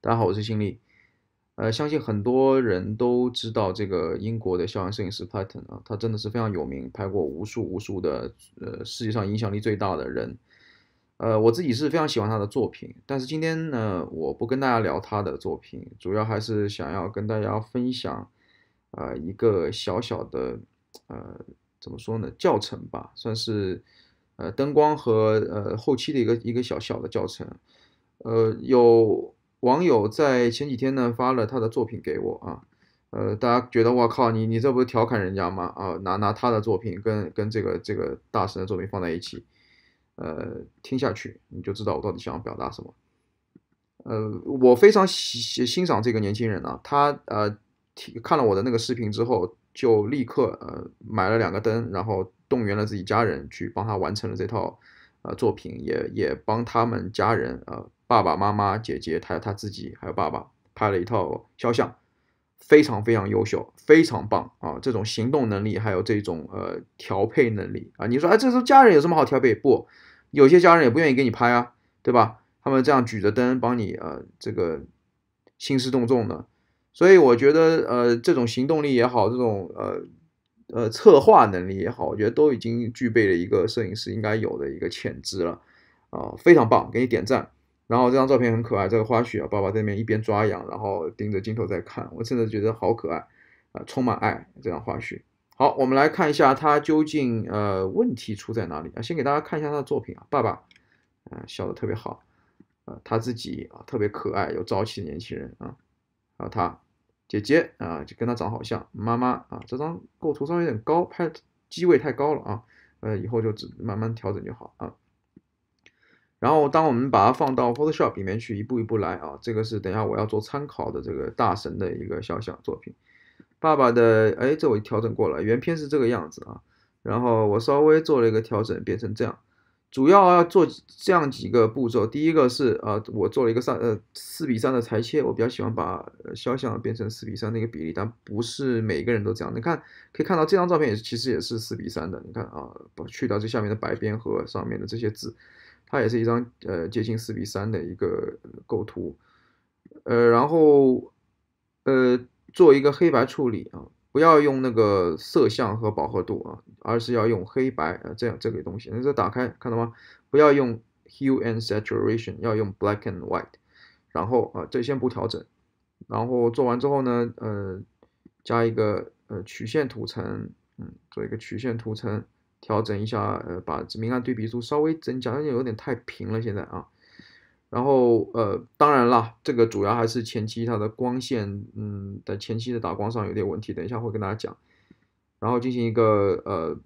大家好，我是新丽。呃，相信很多人都知道这个英国的肖像摄影师 Patton 啊，他真的是非常有名，拍过无数无数的，呃，世界上影响力最大的人。呃，我自己是非常喜欢他的作品，但是今天呢，我不跟大家聊他的作品，主要还是想要跟大家分享，呃，一个小小的，呃，怎么说呢？教程吧，算是，呃，灯光和呃后期的一个一个小小的教程。呃，有。网友在前几天呢发了他的作品给我啊，呃，大家觉得我靠，你你这不是调侃人家吗？啊，拿拿他的作品跟跟这个这个大师的作品放在一起，呃，听下去你就知道我到底想要表达什么。呃，我非常欣欣赏这个年轻人呢，他呃，看了我的那个视频之后，就立刻呃买了两个灯，然后动员了自己家人去帮他完成了这套呃作品，也也帮他们家人啊。爸爸妈妈、姐姐，还有他自己还有爸爸拍了一套肖像，非常非常优秀，非常棒啊！这种行动能力，还有这种呃调配能力啊！你说，啊，这候家人有什么好调配？不，有些家人也不愿意给你拍啊，对吧？他们这样举着灯帮你，呃，这个兴师动众的。所以我觉得，呃，这种行动力也好，这种呃呃策划能力也好，我觉得都已经具备了一个摄影师应该有的一个潜质了啊！非常棒，给你点赞。然后这张照片很可爱，这个花絮啊，爸爸在那边一边抓痒，然后盯着镜头在看，我真的觉得好可爱，啊，充满爱这张花絮。好，我们来看一下他究竟呃问题出在哪里啊？先给大家看一下他的作品啊，爸爸，嗯，笑得特别好，呃，他自己啊特别可爱有朝气的年轻人啊，还有他姐姐啊，就跟他长好像，妈妈啊，这张构图稍微有点高，拍机位太高了啊，呃，以后就只慢慢调整就好啊。然后，当我们把它放到 Photoshop 里面去，一步一步来啊。这个是等下我要做参考的这个大神的一个肖像作品，爸爸的。哎，这我调整过了，原片是这个样子啊。然后我稍微做了一个调整，变成这样。主要要做这样几个步骤，第一个是啊，我做了一个上呃四比三的裁切，我比较喜欢把肖像变成四比三那个比例，但不是每个人都这样。你看，可以看到这张照片也是其实也是四比三的。你看啊，去掉这下面的白边和上面的这些字。它也是一张呃接近四比三的一个构图，呃，然后呃做一个黑白处理啊，不要用那个色相和饱和度啊，而是要用黑白啊这样这个东西。你再打开看到吗？不要用 hue and saturation，要用 black and white。然后啊，这先不调整。然后做完之后呢，呃，加一个呃曲线图层，嗯，做一个曲线图层。调整一下，呃，把明暗对比度稍微增加，因为有点太平了现在啊。然后，呃，当然啦，这个主要还是前期它的光线，嗯，在前期的打光上有点问题，等一下会跟大家讲。然后进行一个，呃，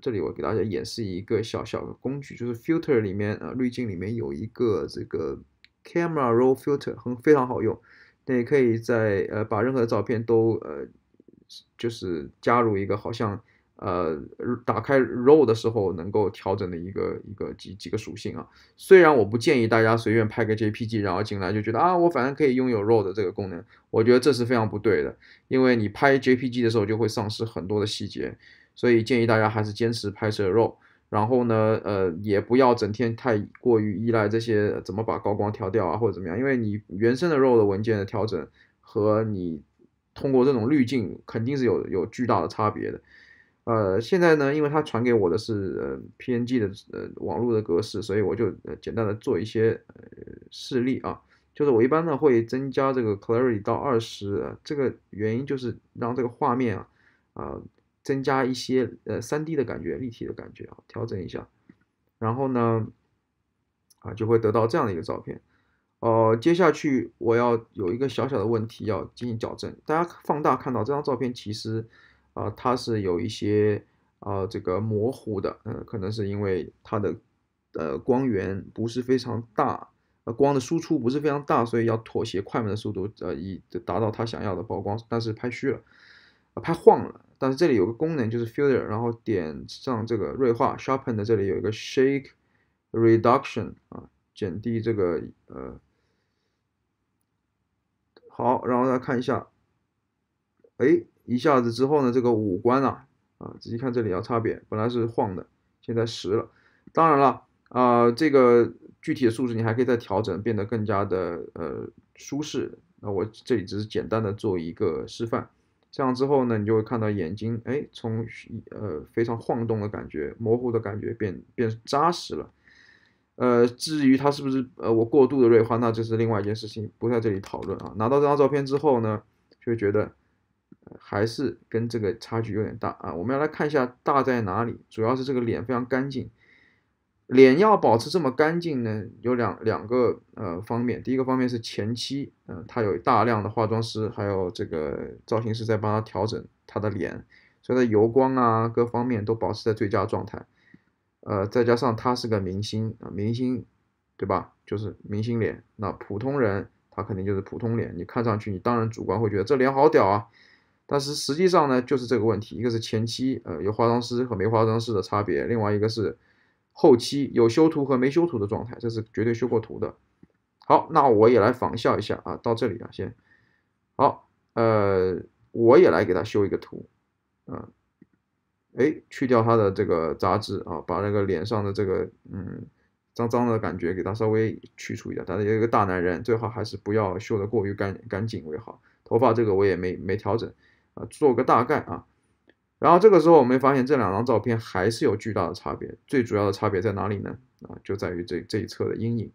这里我给大家演示一个小小的工具，就是 filter 里面，呃，滤镜里面有一个这个 camera roll filter，很非常好用，那也可以在，呃，把任何的照片都，呃，就是加入一个好像。呃，打开 RAW 的时候能够调整的一个一个几几个属性啊。虽然我不建议大家随便拍个 JPG，然后进来就觉得啊，我反正可以拥有 RAW 的这个功能。我觉得这是非常不对的，因为你拍 JPG 的时候就会丧失很多的细节。所以建议大家还是坚持拍摄 RAW。然后呢，呃，也不要整天太过于依赖这些怎么把高光调掉啊，或者怎么样，因为你原生的 RAW 的文件的调整和你通过这种滤镜肯定是有有巨大的差别的。呃，现在呢，因为它传给我的是呃 PNG 的呃网络的格式，所以我就呃、简单的做一些呃示例啊，就是我一般呢会增加这个 Clarity 到二十，这个原因就是让这个画面啊啊增加一些呃三 D 的感觉、立体的感觉啊，调整一下，然后呢啊就会得到这样的一个照片。哦，接下去我要有一个小小的问题要进行矫正，大家放大看到这张照片其实。啊，它是有一些啊，这个模糊的，嗯，可能是因为它的呃光源不是非常大，呃，光的输出不是非常大，所以要妥协快门的速度，呃，以达到他想要的曝光，但是拍虚了，啊，拍晃了，但是这里有个功能就是 filter，然后点上这个锐化 sharpen 的，这里有一个 shake reduction 啊，减低这个呃，好，然后再看一下。哎，一下子之后呢，这个五官啊，啊，仔细看这里要差别，本来是晃的，现在实了。当然了，啊，这个具体的数值你还可以再调整，变得更加的呃舒适。那我这里只是简单的做一个示范，这样之后呢，你就会看到眼睛，哎，从呃非常晃动的感觉、模糊的感觉变变扎实了。呃，至于它是不是呃我过度的锐化，那这是另外一件事情，不在这里讨论啊。拿到这张照片之后呢，就会觉得。还是跟这个差距有点大啊！我们要来看一下大在哪里，主要是这个脸非常干净。脸要保持这么干净呢，有两两个呃方面。第一个方面是前期，嗯，他有大量的化妆师还有这个造型师在帮他调整他的脸，所以他油光啊各方面都保持在最佳状态。呃，再加上他是个明星，啊、明星对吧？就是明星脸，那普通人他肯定就是普通脸。你看上去你当然主观会觉得这脸好屌啊！但是实际上呢，就是这个问题，一个是前期，呃，有化妆师和没化妆师的差别；，另外一个是后期有修图和没修图的状态，这是绝对修过图的。好，那我也来仿效一下啊，到这里啊，先。好，呃，我也来给他修一个图，嗯，哎，去掉他的这个杂质啊，把那个脸上的这个嗯脏脏的感觉给他稍微去除一下。但是有一个大男人，最好还是不要修的过于干干净为好。头发这个我也没没调整。啊，做个大概啊，然后这个时候我们发现这两张照片还是有巨大的差别，最主要的差别在哪里呢？啊，就在于这这一侧的阴影。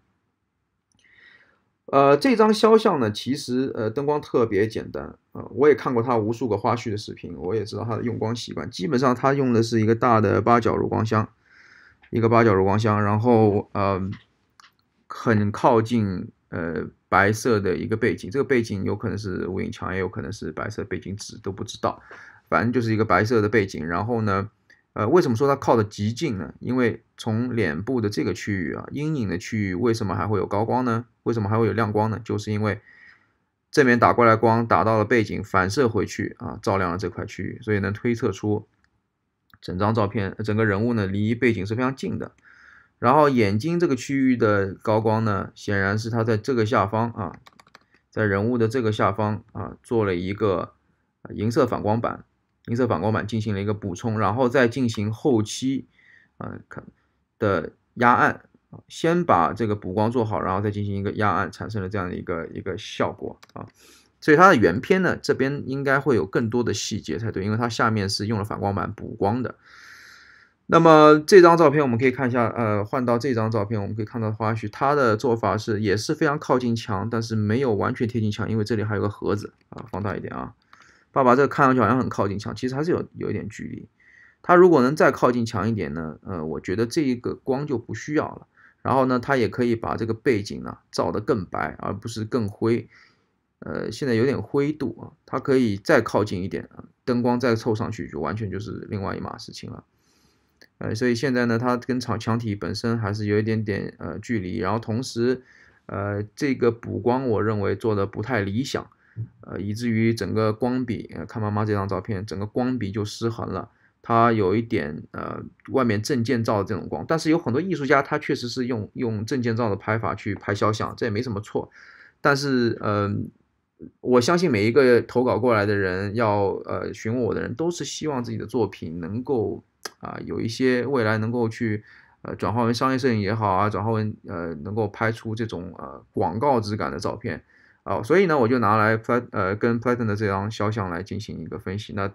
呃，这张肖像呢，其实呃灯光特别简单啊，我也看过他无数个花絮的视频，我也知道他的用光习惯，基本上他用的是一个大的八角柔光箱，一个八角柔光箱，然后呃很靠近。呃，白色的一个背景，这个背景有可能是无影墙，也有可能是白色背景纸，都不知道。反正就是一个白色的背景。然后呢，呃，为什么说它靠的极近呢？因为从脸部的这个区域啊，阴影的区域，为什么还会有高光呢？为什么还会有亮光呢？就是因为正面打过来光打到了背景，反射回去啊，照亮了这块区域，所以能推测出整张照片整个人物呢离背景是非常近的。然后眼睛这个区域的高光呢，显然是它在这个下方啊，在人物的这个下方啊，做了一个银色反光板，银色反光板进行了一个补充，然后再进行后期啊的压暗啊，先把这个补光做好，然后再进行一个压暗，产生了这样的一个一个效果啊。所以它的原片呢，这边应该会有更多的细节才对，因为它下面是用了反光板补光的。那么这张照片我们可以看一下，呃，换到这张照片我们可以看到花絮，他的做法是也是非常靠近墙，但是没有完全贴近墙，因为这里还有个盒子啊。放大一点啊，爸爸，这个看上去好像很靠近墙，其实还是有有一点距离。他如果能再靠近墙一点呢，呃，我觉得这一个光就不需要了。然后呢，他也可以把这个背景呢照得更白，而不是更灰。呃，现在有点灰度啊，它可以再靠近一点，灯光再凑上去，就完全就是另外一码事情了。呃，所以现在呢，它跟墙墙体本身还是有一点点呃距离，然后同时，呃，这个补光我认为做的不太理想，呃，以至于整个光比，看妈妈这张照片，整个光比就失衡了。它有一点呃，外面证件照这种光，但是有很多艺术家他确实是用用证件照的拍法去拍肖像，这也没什么错。但是，嗯，我相信每一个投稿过来的人，要呃询问我的人，都是希望自己的作品能够。啊，有一些未来能够去，呃，转化为商业摄影也好啊，转化为呃，能够拍出这种呃广告质感的照片啊，所以呢，我就拿来 p 呃跟 Platon 的这张肖像来进行一个分析。那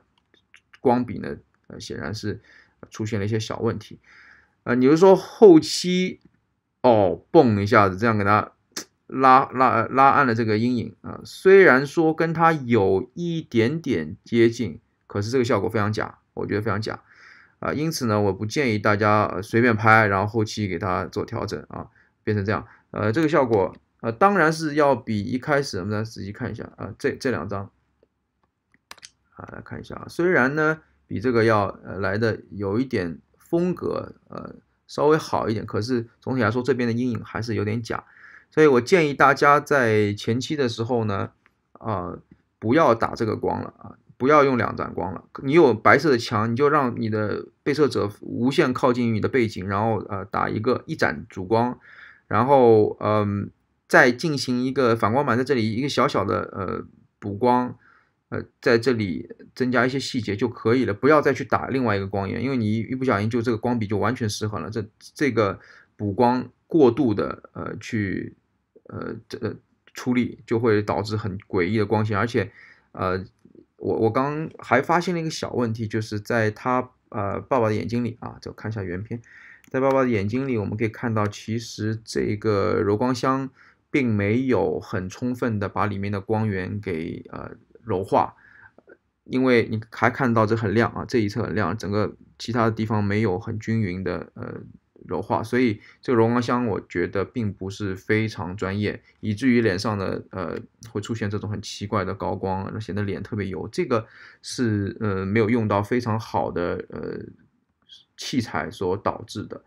光比呢，显然是出现了一些小问题，呃，你如说后期哦，蹦一下子这样给他拉拉拉暗了这个阴影啊，虽然说跟他有一点点接近，可是这个效果非常假，我觉得非常假。啊，因此呢，我不建议大家随便拍，然后后期给它做调整啊，变成这样。呃，这个效果，呃，当然是要比一开始，我们来仔细看一下啊，这这两张，啊，来看一下啊。虽然呢，比这个要来的有一点风格，呃，稍微好一点，可是总体来说，这边的阴影还是有点假。所以我建议大家在前期的时候呢，啊，不要打这个光了啊。不要用两盏光了。你有白色的墙，你就让你的被摄者无限靠近你的背景，然后呃打一个一盏主光，然后嗯再进行一个反光板在这里一个小小的呃补光，呃在这里增加一些细节就可以了。不要再去打另外一个光源，因为你一不小心就这个光比就完全失衡了。这这个补光过度的呃去呃这出力就会导致很诡异的光线，而且呃。我我刚还发现了一个小问题，就是在他呃爸爸的眼睛里啊，走看一下原片，在爸爸的眼睛里，我们可以看到，其实这个柔光箱并没有很充分的把里面的光源给呃柔化，因为你还看到这很亮啊，这一侧很亮，整个其他的地方没有很均匀的呃。柔化，所以这个柔光箱我觉得并不是非常专业，以至于脸上的呃会出现这种很奇怪的高光，显得脸特别油。这个是呃没有用到非常好的呃器材所导致的。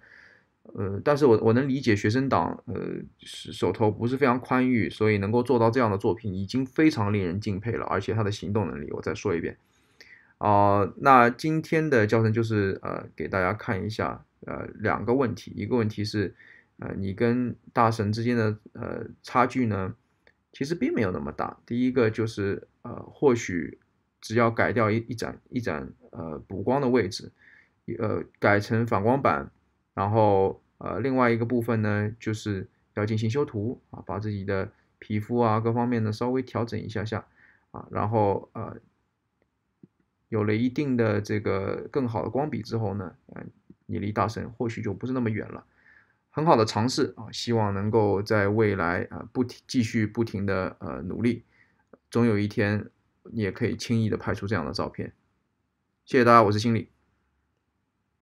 呃，但是我我能理解学生党呃手头不是非常宽裕，所以能够做到这样的作品已经非常令人敬佩了。而且他的行动能力，我再说一遍啊。那今天的教程就是呃给大家看一下。呃，两个问题，一个问题是，呃，你跟大神之间的呃差距呢，其实并没有那么大。第一个就是呃，或许只要改掉一一盏一盏呃补光的位置，呃，改成反光板，然后呃，另外一个部分呢，就是要进行修图啊，把自己的皮肤啊各方面呢稍微调整一下下啊，然后呃，有了一定的这个更好的光比之后呢，嗯。你离大神或许就不是那么远了，很好的尝试啊，希望能够在未来啊不停继续不停的呃努力，总有一天你也可以轻易的拍出这样的照片。谢谢大家，我是心理。